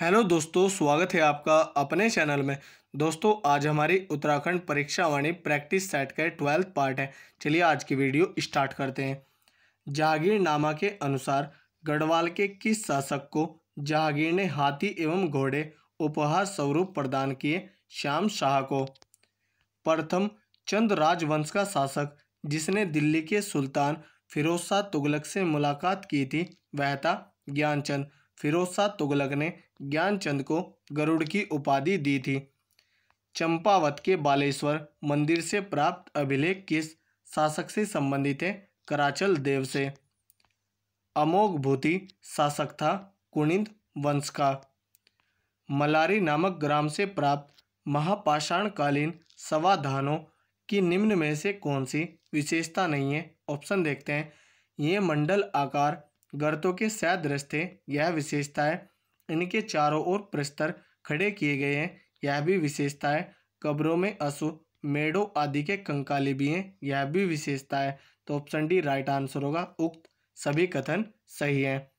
hello दोस्तों स्वागत है आपका अपने चैनल में दोस्तों आज हमारी उत्तराखंड परीक्षा वाणी प्रैक्टिस सेट का ट्वेल्थ पार्ट है चलिए आज की वीडियो स्टार्ट करते हैं जागीरनामा के अनुसार गढ़वाल के किस शासक को जहांगीर ने हाथी एवं घोड़े उपहार स्वरूप प्रदान किए श्याम शाह को प्रथम चंद राजवंश का शासक जिसने दिल्ली के सुल्तान फिरोज शाह तुगलक से मुलाकात की थी वह था ज्ञानचंद फिरोज शाह तुगलक ने ज्ञानचंद को गरुड़ की उपाधि दी थी चंपावत के बालेश्वर मंदिर से प्राप्त अभिलेख किस शासक से संबंधित है कराचल देव से अमोघ भूति शासक था कुणिंद वंश का मलारी नामक ग्राम से प्राप्त महापाषाणकालीन सवाधानों की निम्न में से कौन सी विशेषता नहीं है ऑप्शन देखते हैं ये मंडल आकार गर्तों के सदृश थे यह विशेषता है इनके चारों ओर प्रस्तर खड़े किए गए हैं यह भी विशेषता है कब्रों में अशु मेडो आदि के कंकाले भी हैं यह भी विशेषता है तो ऑप्शन डी राइट आंसर होगा उक्त सभी कथन सही हैं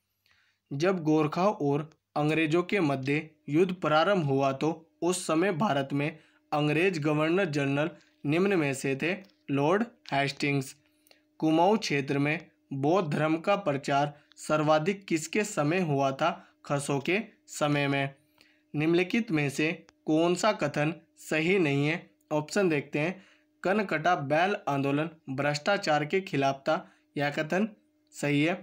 जब गोरखाओं और अंग्रेजों के मध्य युद्ध प्रारंभ हुआ तो उस समय भारत में अंग्रेज गवर्नर जनरल निम्न में से थे लॉर्ड हैस्टिंग्स कुमाऊं क्षेत्र में बौद्ध धर्म का प्रचार सर्वाधिक किसके समय हुआ था खसों के समय में निम्नलिखित में से कौन सा कथन सही नहीं है ऑप्शन देखते हैं कनकटा बैल आंदोलन भ्रष्टाचार के खिलाफ था यह कथन सही है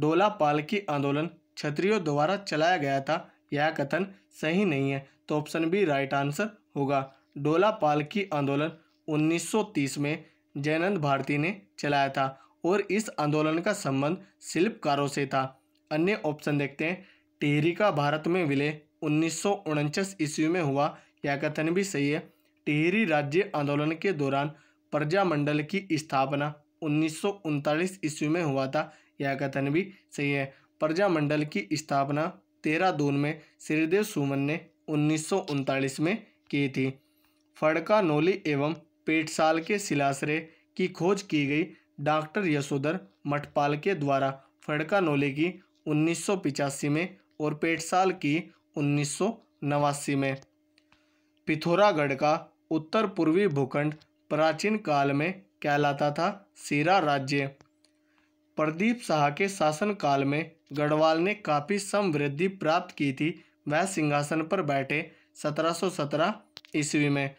डोला पालकी आंदोलन क्षत्रियों द्वारा चलाया गया था यह कथन सही नहीं है तो ऑप्शन बी राइट आंसर होगा डोला पालकी आंदोलन 1930 में जयनंद भारती ने चलाया था और इस आंदोलन का संबंध शिल्पकारों से था अन्य ऑप्शन देखते हैं टिहरी का भारत में विलय उन्नीस ईस्वी में हुआ यह कथन भी सही है टिहरी राज्य आंदोलन के दौरान प्रजामंडल की स्थापना उन्नीस ईस्वी में हुआ था यह कथन भी सही है प्रजामंडल की स्थापना तेरह दून में श्रीदेव सुमन ने उन्नीस में की थी फड़का नोली एवं पेटसाल के सिलासरे की खोज की गई डॉक्टर यशोधर मठपाल के द्वारा फड़का नोले की उन्नीस में और पेटसाल की उन्नीस में पिथौरागढ़ का उत्तर पूर्वी भूखंड प्राचीन काल में कहलाता था सीरा राज्य प्रदीप शाह के शासन काल में गढ़वाल ने काफ़ी समृद्धि प्राप्त की थी वह सिंहासन पर बैठे 1717 ईस्वी में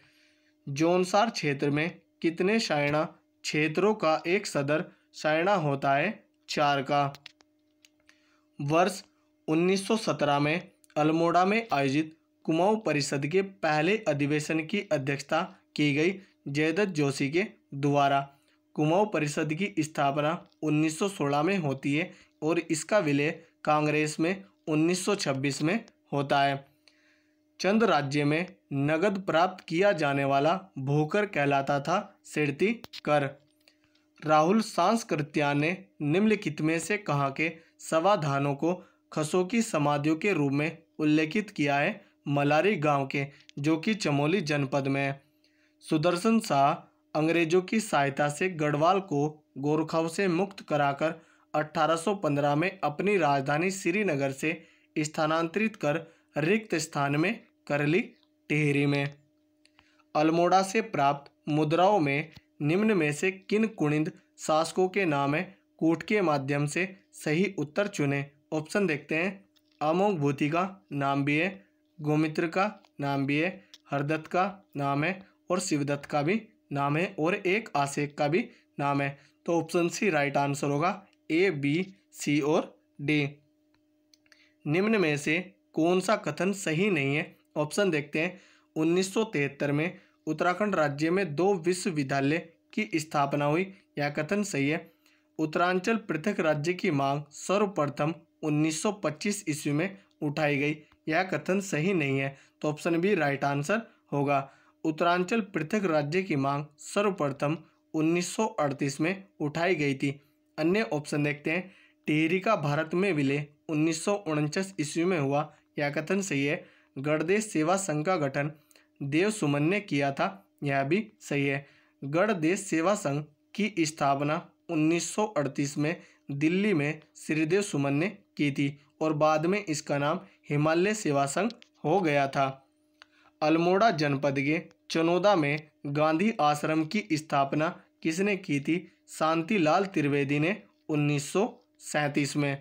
जोनसार क्षेत्र में कितने शायणा क्षेत्रों का एक सदर सायणा होता है चार का वर्ष 1917 में अल्मोड़ा में आयोजित कुमाऊं परिषद के पहले अधिवेशन की अध्यक्षता की गई जयदत्त जोशी के द्वारा कुमाऊं परिषद की स्थापना 1916 में होती है और इसका विलय कांग्रेस में 1926 में होता है चंद राज्य में नगद प्राप्त किया जाने वाला भूकर कहलाता था सिरती कर राहुल सांस्कृत्या ने निम्नलिखित में से कहा के सवाधानों को खसों की समाधियों के रूप में उल्लेखित किया है मलारी गांव के जो कि चमोली जनपद में सुदर्शन शाह अंग्रेजों की सहायता से गढ़वाल को गोरखाओं से मुक्त कराकर 1815 में अपनी राजधानी श्रीनगर से स्थानांतरित कर रिक्त स्थान में कर ली टेहरी में अल्मोड़ा से प्राप्त मुद्राओं में निम्न में से किन कुणिंद शासकों के नाम है कूट के माध्यम से सही उत्तर चुने ऑप्शन देखते हैं अमोघ भूति का नाम भी है गोमित्र का नाम भी है हरदत्त का नाम है और शिवदत्त का भी नाम है और एक आशेक का भी नाम है तो ऑप्शन सी राइट आंसर होगा ए बी सी और डी निम्न में से कौन सा कथन सही नहीं है ऑप्शन देखते हैं उन्नीस में उत्तराखंड राज्य में दो विश्वविद्यालय की स्थापना हुई यह कथन सही है उत्तरांचल पृथक राज्य की मांग सर्वप्रथम 1925 ईस्वी में उठाई गई यह कथन सही नहीं है तो ऑप्शन बी राइट आंसर होगा उत्तरांचल पृथक राज्य की मांग सर्वप्रथम 1938 में उठाई गई थी अन्य ऑप्शन देखते हैं टिहरी का भारत में विलय उन्नीस ईस्वी में हुआ यह कथन सही है गढ़देश सेवा संघ का गठन देव सुमन ने किया था यह भी सही है गढ़देश सेवा संघ की स्थापना 1938 में दिल्ली में श्रीदेव सुमन ने की थी और बाद में इसका नाम हिमालय सेवा संघ हो गया था अल्मोड़ा जनपद के चनोदा में गांधी आश्रम की स्थापना किसने की थी शांतिलाल त्रिवेदी ने उन्नीस में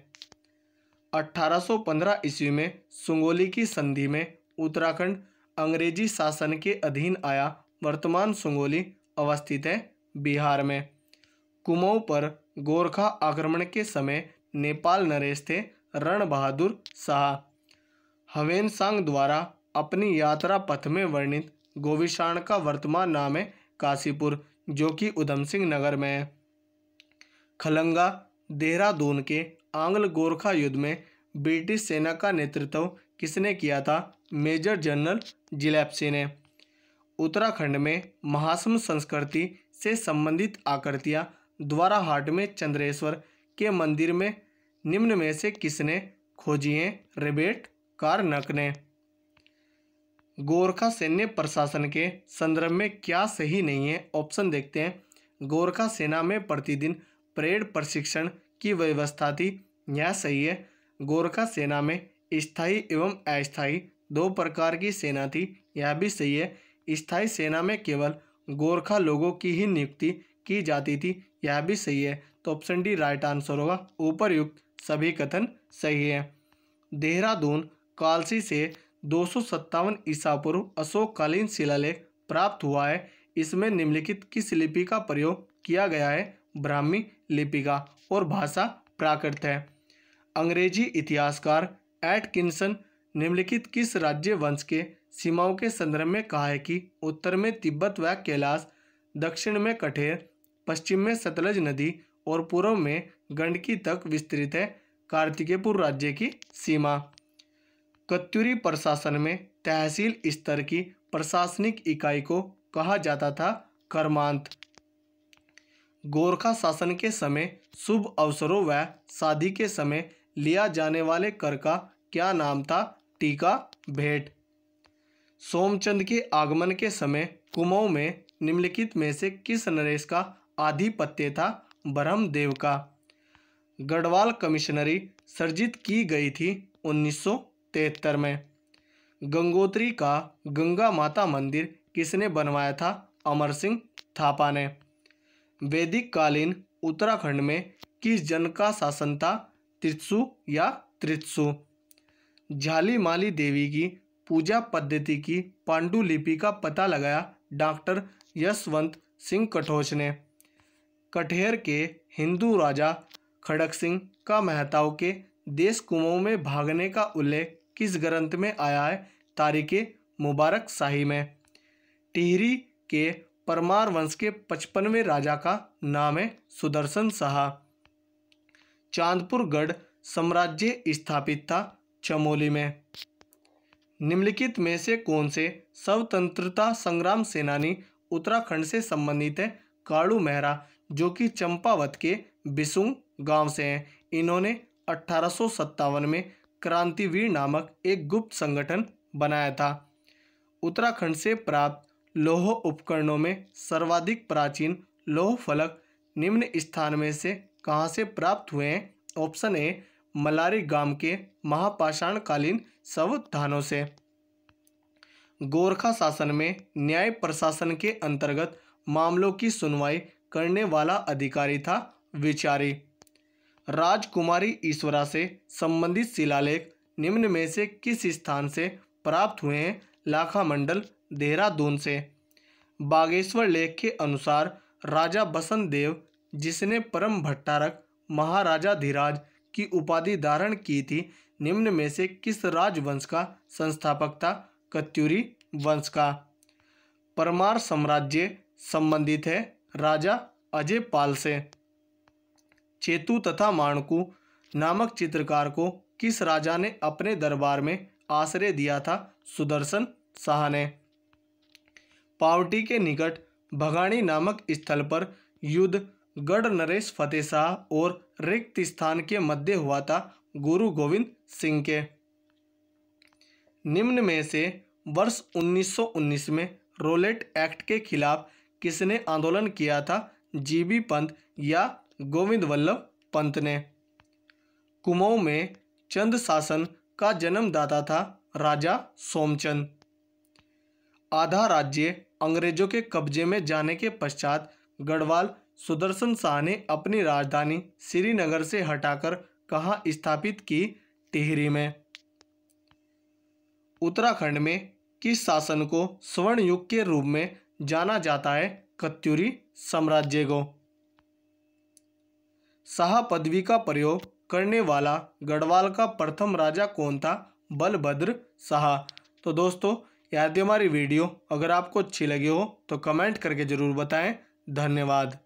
1815 ईस्वी में सुंगोली की संधि में उत्तराखंड अंग्रेजी शासन के अधीन आया वर्तमान सुंगोली अवस्थित है बिहार में कुमाऊं पर गोरखा आक्रमण के समय नेपाल नरेश थे रण बहादुर शाह हवेन सांग द्वारा अपनी यात्रा पथ में वर्णित गोविशाण का वर्तमान नाम है काशीपुर जो कि उधम सिंह नगर में है खलंगा देहरादून के आंग्ल गोरखा युद्ध में ब्रिटिश सेना का नेतृत्व किसने किया था मेजर जनरल जिलेप्से ने उत्तराखंड में महासम संस्कृति से संबंधित आकृतियाँ द्वाराहाट में चंद्रेश्वर के मंदिर में निम्न में से किसने खोजी हैं रेबेट कारनक ने गोरखा सैन्य प्रशासन के संदर्भ में क्या सही नहीं है ऑप्शन देखते हैं गोरखा सेना में प्रतिदिन परेड प्रशिक्षण की व्यवस्था थी यह सही है गोरखा सेना में स्थायी एवं अस्थायी दो प्रकार की सेना थी यह भी सही है स्थायी सेना में केवल गोरखा लोगों की ही नियुक्ति की जाती थी यह भी सही है तो ऑप्शन डी राइट आंसर होगा युक्त सभी कथन सही है देहरादून कालसी से दो ईसा पूर्व अशोककालीन शिलालेख प्राप्त हुआ है इसमें निम्नलिखित किस लिपि का प्रयोग किया गया है ब्राह्मी लिपि का और भाषा प्राकृत है अंग्रेजी इतिहासकार एट किन्सन निम्नलिखित किस राज्य वंश के सीमाओं के संदर्भ में कहा है कि उत्तर में तिब्बत व कैलाश दक्षिण में कठेर पश्चिम में सतलज नदी और पूर्व में गंडकी तक विस्तृत है कार्तिकेयपुर राज्य की सीमा कत्यूरी प्रशासन में तहसील स्तर की प्रशासनिक इकाई को कहा जाता था कर्मांत गोरखा शासन के समय शुभ अवसरों व शादी के समय लिया जाने वाले कर का क्या नाम था टीका भेंट सोमचंद के आगमन के समय कुमाऊं में निम्नलिखित में से किस नरेश का आधिपत्य था ब्रह्मदेव का गढ़वाल कमिश्नरी सर्जित की गई थी 1973 में गंगोत्री का गंगा माता मंदिर किसने बनवाया था अमर सिंह थापा ने वैदिक कालीन उत्तराखंड में किस जन का शासन था त्रित्सु या त्रित्सु झाली माली देवी की पूजा पद्धति की पांडुलिपि का पता लगाया डॉक्टर यशवंत सिंह कठोच ने कठेर के हिंदू राजा खड़क सिंह का मेहताओं के देश कुमों में भागने का उल्लेख किस ग्रंथ में आया है तारीख मुबारक शाही में टिहरी के परमार वंश के पचपनवें राजा का नाम है सुदर्शन शाह चांदपुर गढ़ साम्राज्य स्थापित था चमोली में निम्नलिखित में से कौन से स्वतंत्रता संग्राम सेनानी उत्तराखंड से संबंधित है काड़ू मेहरा जो कि चंपावत के बिसुंग गांव से हैं इन्होंने अठारह में क्रांतिवीर नामक एक गुप्त संगठन बनाया था उत्तराखंड से प्राप्त लोह उपकरणों में सर्वाधिक प्राचीन लोह फलक निम्न स्थान में से कहाँ से प्राप्त हुए हैं ऑप्शन ए मलारी गांव के महापाषाणकालीन सवधानों से गोरखा शासन में न्याय प्रशासन के अंतर्गत मामलों की सुनवाई करने वाला अधिकारी था विचारी राजकुमारी ईश्वरा से संबंधित शिलालेख निम्न में से किस स्थान से प्राप्त हुए हैं लाखा मंडल देहरादून से बागेश्वर लेख के अनुसार राजा बसंत देव जिसने परम भट्टारक महाराजा धीराज की उपाधि धारण की थी निम्न में से किस राजवंश का संस्थापक था कत्यूरी वंश का परमार साम्राज्य संबंधित है राजा अजय पाल से चेतु तथा माणकू नामक चित्रकार को किस राजा ने अपने दरबार में आश्रय दिया था सुदर्शन शाह ने पावटी के निकट भगाणी नामक स्थल पर युद्ध गढ़ नरेश फतेह शाह और रिक्त स्थान के मध्य हुआ था गुरु गोविंद सिंह के निम्न में से वर्ष 1919 में रोलेट एक्ट के खिलाफ किसने आंदोलन किया था जीबी पंत या गोविंद वल्लभ पंत ने कुमाऊं में चंद शासन का जन्मदाता था राजा सोमचंद आधा राज्य अंग्रेजों के कब्जे में जाने के पश्चात गढ़वाल सुदर्शन शाह ने अपनी राजधानी श्रीनगर से हटाकर कहाँ स्थापित की टिहरी में उत्तराखंड में किस शासन को स्वर्ण युग के रूप में जाना जाता है कत्यूरी साम्राज्य को शाह पदवी का प्रयोग करने वाला गढ़वाल का प्रथम राजा कौन था बलभद्र शाह तो दोस्तों याद हमारी वीडियो अगर आपको अच्छी लगी हो तो कमेंट करके ज़रूर बताएं धन्यवाद